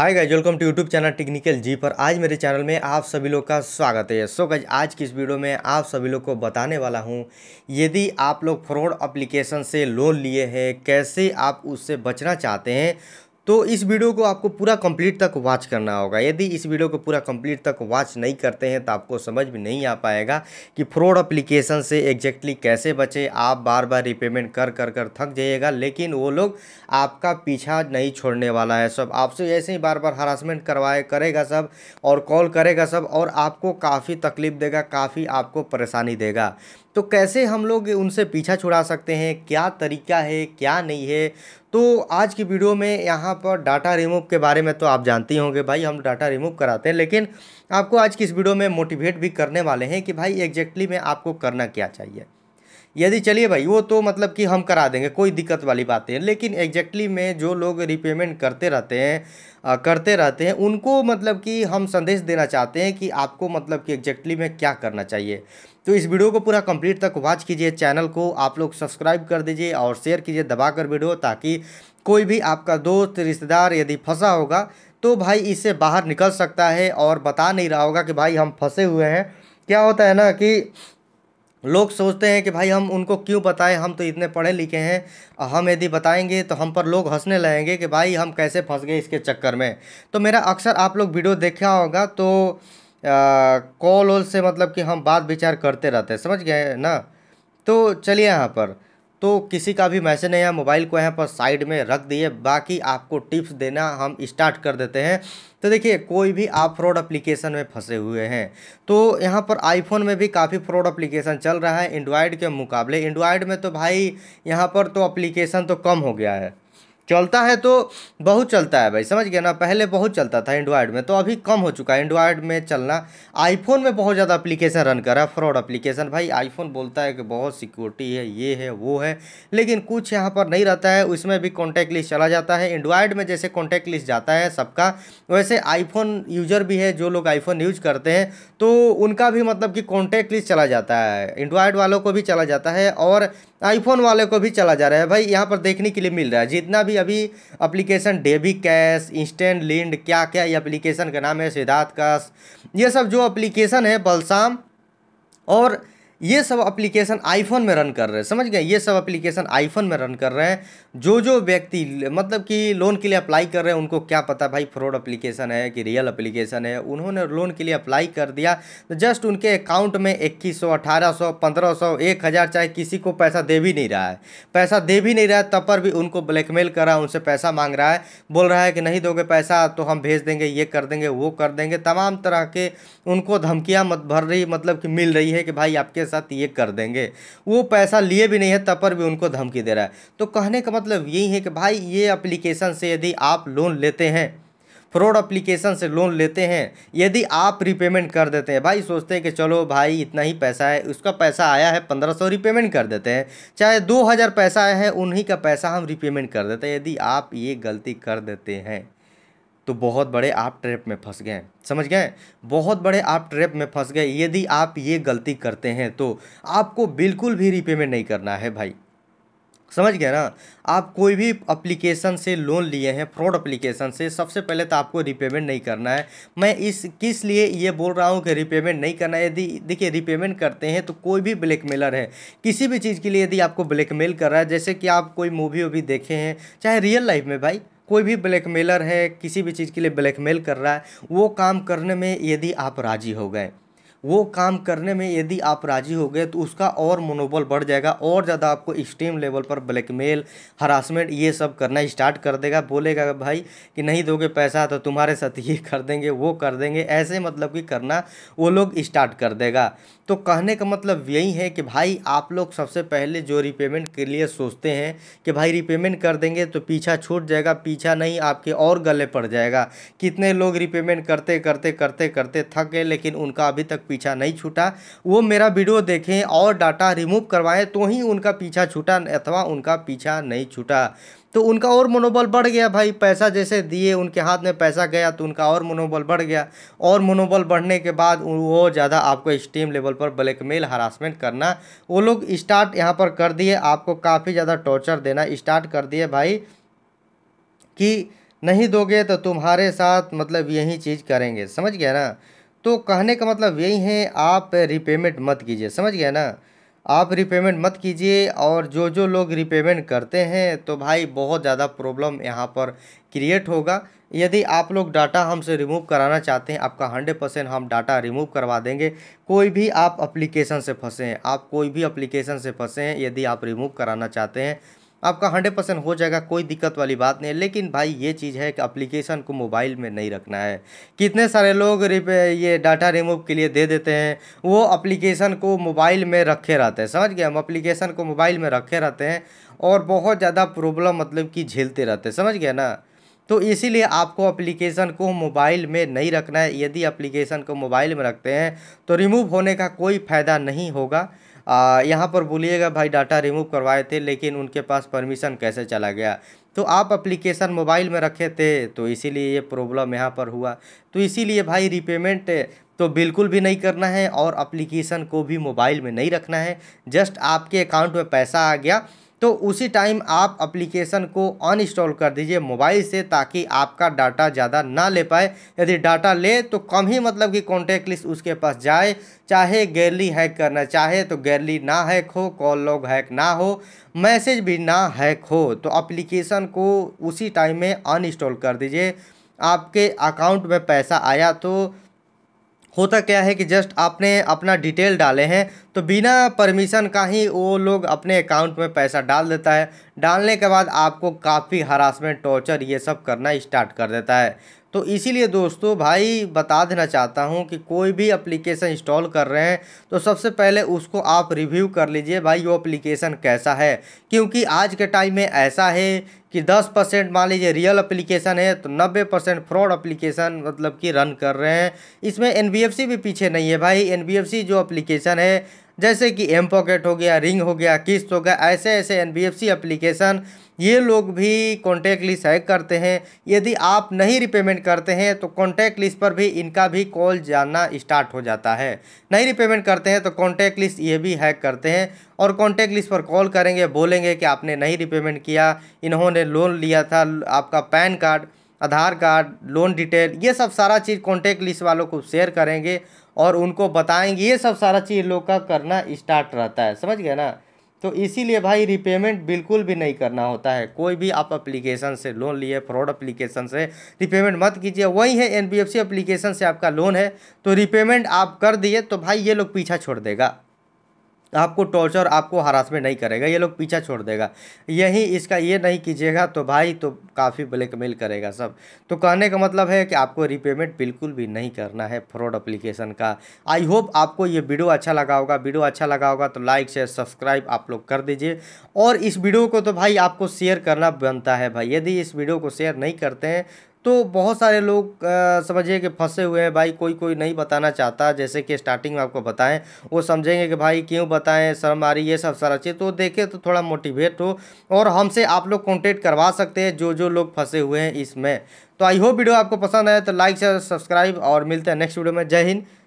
hi guys welcome to YouTube channel technical जी पर आज मेरे चैनल में आप सभी लोग का स्वागत है सो गज आज की इस वीडियो में आप सभी लोग को बताने वाला हूं यदि आप लोग फ्रॉड एप्लीकेशन से लोन लिए हैं कैसे आप उससे बचना चाहते हैं तो इस वीडियो को आपको पूरा कंप्लीट तक वॉच करना होगा यदि इस वीडियो को पूरा कंप्लीट तक वॉच नहीं करते हैं तो आपको समझ भी नहीं आ पाएगा कि फ्रॉड एप्लीकेशन से एग्जैक्टली कैसे बचे आप बार बार रिपेमेंट कर कर कर थक जाइएगा लेकिन वो लोग आपका पीछा नहीं छोड़ने वाला है सब आपसे ऐसे ही बार बार हरासमेंट करवाए करेगा सब और कॉल करेगा सब और आपको काफ़ी तकलीफ़ देगा काफ़ी आपको परेशानी देगा तो कैसे हम लोग उनसे पीछा छुड़ा सकते हैं क्या तरीका है क्या नहीं है तो आज की वीडियो में यहाँ पर डाटा रिमूव के बारे में तो आप जानते ही होंगे भाई हम डाटा रिमूव कराते हैं लेकिन आपको आज की इस वीडियो में मोटिवेट भी करने वाले हैं कि भाई एग्जैक्टली में आपको करना क्या चाहिए यदि चलिए भाई वो तो मतलब कि हम करा देंगे कोई दिक्कत वाली बात है लेकिन एग्जैक्टली में जो लोग रिपेमेंट करते रहते हैं आ, करते रहते हैं उनको मतलब कि हम संदेश देना चाहते हैं कि आपको मतलब कि एग्जैक्टली में क्या करना चाहिए तो इस वीडियो को पूरा कंप्लीट तक वॉच कीजिए चैनल को आप लोग सब्सक्राइब कर दीजिए और शेयर कीजिए दबा कर वीडियो ताकि कोई भी आपका दोस्त रिश्तेदार यदि फंसा होगा तो भाई इससे बाहर निकल सकता है और बता नहीं रहा होगा कि भाई हम फंसे हुए हैं क्या होता है ना कि लोग सोचते हैं कि भाई हम उनको क्यों बताएं हम तो इतने पढ़े लिखे हैं हम यदि बताएंगे तो हम पर लोग हंसने लगेंगे कि भाई हम कैसे फंस गए इसके चक्कर में तो मेरा अक्सर आप लोग वीडियो देखा होगा तो कॉल वॉल से मतलब कि हम बात विचार करते रहते हैं समझ गए ना तो चलिए यहाँ पर तो किसी का भी मैसेज नहीं है मोबाइल को यहाँ पर साइड में रख दिए बाकी आपको टिप्स देना हम स्टार्ट कर देते हैं तो देखिए कोई भी आप फ्रॉड एप्लीकेशन में फंसे हुए हैं तो यहाँ पर आईफोन में भी काफ़ी फ्रॉड एप्लीकेशन चल रहा है एंड्रॉयड के मुकाबले एंड्रॉयड में तो भाई यहाँ पर तो एप्लीकेशन तो कम हो गया है चलता है तो बहुत चलता है भाई समझ गया ना पहले बहुत चलता था एंड्रॉयड में तो अभी कम हो चुका है एंड्रॉयड में चलना आईफोन में बहुत ज़्यादा अप्लीकेशन रन कर रहा है फ्रॉड अप्लीकेशन भाई आईफोन बोलता है कि बहुत सिक्योरिटी है ये है वो है लेकिन कुछ यहाँ पर नहीं रहता है उसमें भी कॉन्टैक्ट लिस्ट चला जाता है एंड्रॉयड में जैसे कॉन्टैक्ट लिस्ट जाता है सबका वैसे आईफोन यूज़र भी है जो लोग आईफोन यूज करते हैं तो उनका भी मतलब कि कॉन्टैक्ट लिस्ट चला जाता है एंड्रॉयड वालों को भी चला जाता है और आईफोन वाले को भी चला जा रहा है भाई यहाँ पर देखने के लिए मिल रहा है जितना भी अभी अप्लीकेशन डेबी कैश इंस्टेंट लिंड क्या क्या ये अप्लीकेशन का नाम है सिद्धार्थ कश ये सब जो अप्लीकेशन है बलसाम और ये सब एप्लीकेशन आईफोन में रन कर रहे हैं समझ गए ये सब एप्लीकेशन आईफोन में रन कर रहे हैं जो जो व्यक्ति मतलब कि लोन के लिए अप्लाई कर रहे हैं उनको क्या पता भाई फ्रॉड एप्लीकेशन है कि रियल एप्लीकेशन है उन्होंने लोन के लिए अप्लाई कर दिया तो जस्ट उनके अकाउंट में इक्कीस सौ अठारह सौ पंद्रह सौ एक हज़ार चाहे किसी को पैसा दे भी नहीं रहा है पैसा दे भी नहीं रहा है तब पर भी उनको ब्लैकमेल कर रहा है उनसे पैसा मांग रहा है बोल रहा है कि नहीं दोगे पैसा तो हम भेज देंगे ये कर देंगे वो कर देंगे तमाम तरह के उनको धमकियाँ मत भर रही मतलब कि मिल रही है कि भाई आपके साथ ये कर देंगे वो पैसा लिए भी नहीं है तब पर भी उनको धमकी दे रहा है तो कहने का मतलब यही है कि भाई ये अप्लीकेशन से यदि आप लोन लेते हैं फ्रॉड अप्लीकेशन से लोन लेते हैं यदि आप रीपेमेंट कर देते हैं भाई सोचते हैं कि चलो भाई इतना ही पैसा है उसका पैसा आया है पंद्रह सौ रीपेमेंट कर देते हैं चाहे दो हज़ार पैसा आया है उन्हीं का पैसा हम रीपेमेंट कर देते हैं यदि आप ये गलती कर देते हैं तो बहुत बड़े आप ट्रैप में फंस गए समझ गए बहुत बड़े आप ट्रैप में फंस गए यदि आप ये गलती करते हैं तो आपको बिल्कुल भी रिपेमेंट नहीं करना है भाई समझ गए ना आप कोई भी अप्लीकेशन से लोन लिए हैं फ्रॉड अप्लीकेशन से सबसे पहले तो आपको रिपेमेंट नहीं करना है मैं इस किस लिए ये बोल रहा हूँ कि रिपेमेंट नहीं करना है यदि देखिए रिपेमेंट करते हैं तो कोई भी ब्लैकमेलर है किसी भी चीज़ के लिए यदि आपको ब्लैकमेल कर रहा है जैसे कि आप कोई मूवी वूवी देखे हैं चाहे रियल लाइफ में भाई कोई भी ब्लैकमेलर है किसी भी चीज़ के लिए ब्लैकमेल कर रहा है वो काम करने में यदि आप राज़ी हो गए वो काम करने में यदि आप राज़ी हो गए तो उसका और मनोबल बढ़ जाएगा और ज़्यादा आपको स्टीम लेवल पर ब्लैकमेल हरासमेंट ये सब करना स्टार्ट कर देगा बोलेगा भाई कि नहीं दोगे पैसा तो तुम्हारे साथ ये कर देंगे वो कर देंगे ऐसे मतलब कि करना वो लोग स्टार्ट कर देगा तो कहने का मतलब यही है कि भाई आप लोग सबसे पहले जो रिपेमेंट के लिए सोचते हैं कि भाई रिपेमेंट कर देंगे तो पीछा छूट जाएगा पीछा नहीं आपके और गले पड़ जाएगा कितने लोग रिपेमेंट करते करते करते करते थक गए लेकिन उनका अभी तक पीछा नहीं छूटा वो मेरा वीडियो देखें और डाटा रिमूव करवाएं तो ही उनका पीछा छूटा अथवा उनका पीछा नहीं छूटा तो उनका और मनोबल बढ़ गया भाई पैसा जैसे दिए उनके हाथ में पैसा गया तो उनका और मनोबल बढ़ गया और मनोबल बढ़ने के बाद वो ज़्यादा आपको स्टीम लेवल पर ब्लैकमेल हरासमेंट करना वो लोग स्टार्ट यहाँ पर कर दिए आपको काफ़ी ज़्यादा टॉर्चर देना स्टार्ट कर दिए भाई कि नहीं दोगे तो तुम्हारे साथ मतलब यही चीज़ करेंगे समझ गया ना तो कहने का मतलब यही है आप रिपेमेंट मत कीजिए समझ गया ना आप रिपेमेंट मत कीजिए और जो जो लोग रिपेमेंट करते हैं तो भाई बहुत ज़्यादा प्रॉब्लम यहाँ पर क्रिएट होगा यदि आप लोग डाटा हमसे रिमूव कराना चाहते हैं आपका हंड्रेड परसेंट हम डाटा रिमूव करवा देंगे कोई भी आप एप्लीकेशन से फंसे हैं आप कोई भी एप्लीकेशन से फंसे हैं यदि आप रिमूव कराना चाहते हैं आपका हंड्रेड परसेंट हो जाएगा कोई दिक्कत वाली बात नहीं है लेकिन भाई ये चीज़ है कि अप्लीकेशन को मोबाइल में नहीं रखना है कितने सारे लोग ये डाटा रिमूव के लिए दे देते हैं वो अप्लीकेशन को मोबाइल में रखे रहते हैं समझ गए हम अप्लीकेशन को मोबाइल में रखे रहते हैं और बहुत ज़्यादा प्रॉब्लम मतलब कि झेलते रहते हैं समझ गया ना तो इसीलिए आपको एप्लीकेशन को मोबाइल में नहीं रखना है यदि एप्लीकेशन को मोबाइल में रखते हैं तो रिमूव होने का कोई फ़ायदा नहीं होगा यहाँ पर बोलिएगा भाई डाटा रिमूव करवाए थे लेकिन उनके पास परमिशन कैसे चला गया तो आप एप्लीकेशन मोबाइल में रखे थे तो इसीलिए ये प्रॉब्लम यहाँ पर हुआ तो इसीलिए भाई रिपेमेंट तो बिल्कुल भी नहीं करना है और अप्लीकेशन को भी मोबाइल में नहीं रखना है जस्ट आपके अकाउंट में पैसा आ गया तो उसी टाइम आप एप्लीकेशन को अनइंस्टॉल कर दीजिए मोबाइल से ताकि आपका डाटा ज़्यादा ना ले पाए यदि डाटा ले तो कम ही मतलब कि कॉन्टैक्ट लिस्ट उसके पास जाए चाहे गैलरी हैक करना चाहे तो गैलरी ना हैक हो कॉल लॉग हैक ना हो मैसेज भी ना हैक हो तो अप्लीकेशन को उसी टाइम में अनइंस्टॉल कर दीजिए आपके अकाउंट में पैसा आया तो होता क्या है कि जस्ट आपने अपना डिटेल डाले हैं तो बिना परमिशन का ही वो लोग अपने अकाउंट में पैसा डाल देता है डालने के बाद आपको काफ़ी हरासमेंट टॉर्चर ये सब करना स्टार्ट कर देता है तो इसीलिए दोस्तों भाई बता देना चाहता हूँ कि कोई भी एप्लीकेशन इंस्टॉल कर रहे हैं तो सबसे पहले उसको आप रिव्यू कर लीजिए भाई वो एप्लीकेशन कैसा है क्योंकि आज के टाइम में ऐसा है कि 10 परसेंट मान लीजिए रियल अप्लीकेशन है तो 90 परसेंट फ्रॉड अप्लीकेशन मतलब कि रन कर रहे हैं इसमें एन भी पीछे नहीं है भाई एन जो अप्लीकेशन है जैसे कि एम पॉकेट हो गया रिंग हो गया किस्त हो गया ऐसे ऐसे एन बी एप्लीकेशन ये लोग भी कॉन्टैक्ट लिस्ट हैक करते हैं यदि आप नहीं रिपेमेंट करते हैं तो कॉन्टैक्ट लिस्ट पर भी इनका भी कॉल जाना स्टार्ट हो जाता है नहीं रिपेमेंट करते हैं तो कॉन्टैक्ट लिस्ट ये भी हैक करते हैं और कॉन्टैक्ट लिस्ट पर कॉल करेंगे बोलेंगे कि आपने नहीं रिपेमेंट किया इन्होंने लोन लिया था आपका PAN card Aadhaar card loan detail ये सब सारा चीज़ कॉन्टैक्ट लिस्ट वालों को शेयर करेंगे और उनको बताएंगे ये सब सारा चीज़ लोग का करना स्टार्ट रहता है समझ गए ना तो इसीलिए भाई रिपेमेंट बिल्कुल भी नहीं करना होता है कोई भी आप अप्लीकेशन से लोन लिए फ्रॉड अप्लीकेशन से रिपेमेंट मत कीजिए वही है एन बी एप्लीकेशन से आपका लोन है तो रिपेमेंट आप कर दिए तो भाई ये लोग पीछा छोड़ देगा आपको टॉर्चर आपको हरासमेंट नहीं करेगा ये लोग पीछा छोड़ देगा यही इसका ये नहीं कीजिएगा तो भाई तो काफ़ी ब्लैकमेल करेगा सब तो कहने का मतलब है कि आपको रिपेमेंट बिल्कुल भी नहीं करना है फ्रॉड अप्लीकेशन का आई होप आपको ये वीडियो अच्छा लगा होगा वीडियो अच्छा लगा होगा तो लाइक शेयर सब्सक्राइब आप लोग कर दीजिए और इस वीडियो को तो भाई आपको शेयर करना बनता है भाई यदि इस वीडियो को शेयर नहीं करते हैं तो बहुत सारे लोग समझिए कि फंसे हुए हैं भाई कोई कोई नहीं बताना चाहता जैसे कि स्टार्टिंग में आपको बताएं वो समझेंगे कि भाई क्यों बताएं शर्म आ रही ये सब सारा चीज़ तो देखे तो थोड़ा मोटिवेट हो और हमसे आप लोग कॉन्टेक्ट करवा सकते हैं जो जो लोग फंसे हुए हैं इसमें तो आई होप वीडियो आपको पसंद आए तो लाइक शेयर सब्सक्राइब और मिलते हैं नेक्स्ट वीडियो में जय हिंद